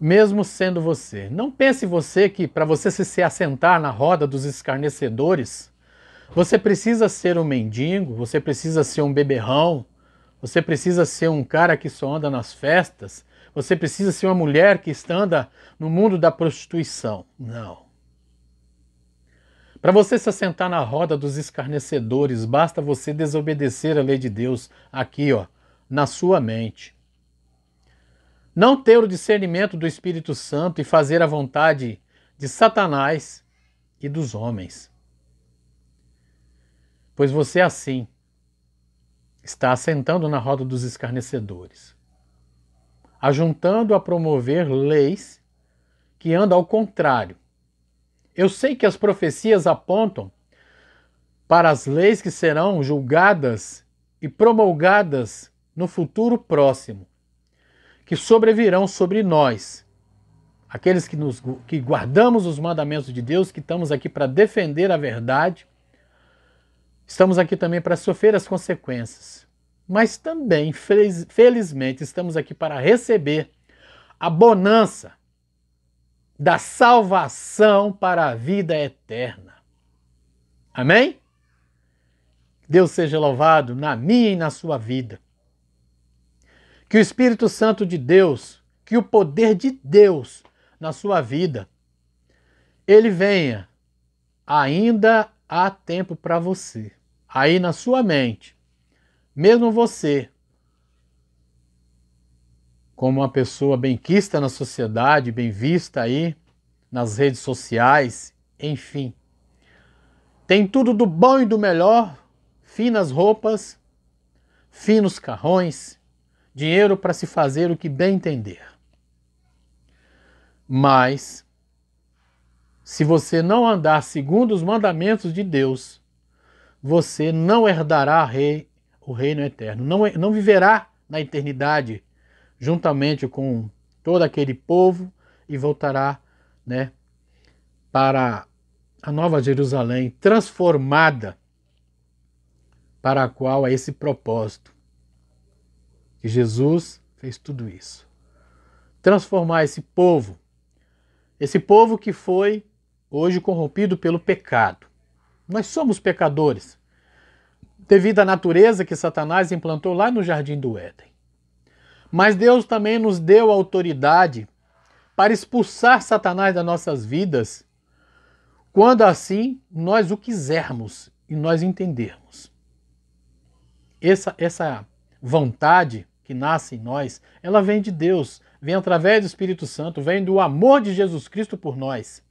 mesmo sendo você. Não pense você que para você se, assentar na roda dos escarnecedores, você precisa ser um mendigo, você precisa ser um beberrão, você precisa ser um cara que só anda nas festas, você precisa ser uma mulher que anda no mundo da prostituição. Não. Para você se assentar na roda dos escarnecedores, basta você desobedecer a lei de Deus aqui, ó, na sua mente. Não ter o discernimento do Espírito Santo e fazer a vontade de Satanás e dos homens. Pois você assim está assentando na roda dos escarnecedores, ajuntando a promover leis que andam ao contrário. Eu sei que as profecias apontam para as leis que serão julgadas e promulgadas no futuro próximo, que sobrevirão sobre nós. Aqueles que, nos, que guardamos os mandamentos de Deus, que estamos aqui para defender a verdade, estamos aqui também para sofrer as consequências. Mas também, felizmente, estamos aqui para receber a bonança da salvação para a vida eterna. Amém? Deus seja louvado na minha e na sua vida. Que o Espírito Santo de Deus, que o poder de Deus na sua vida, ele venha. Ainda há tempo para você. Aí na sua mente, mesmo você, como uma pessoa bem quista na sociedade, bem vista aí nas redes sociais, enfim. Tem tudo do bom e do melhor, finas roupas, finos carrões, dinheiro para se fazer o que bem entender. Mas, se você não andar segundo os mandamentos de Deus, você não herdará rei, o reino eterno, não, não viverá na eternidade juntamente com todo aquele povo e voltará né, para a Nova Jerusalém transformada para a qual é esse propósito que Jesus fez tudo isso. Transformar esse povo, esse povo que foi hoje corrompido pelo pecado. Nós somos pecadores, devido à natureza que Satanás implantou lá no jardim do Éden. Mas Deus também nos deu autoridade para expulsar Satanás das nossas vidas, quando assim nós o quisermos e nós entendermos. Essa, essa vontade que nasce em nós, ela vem de Deus, vem através do Espírito Santo, vem do amor de Jesus Cristo por nós.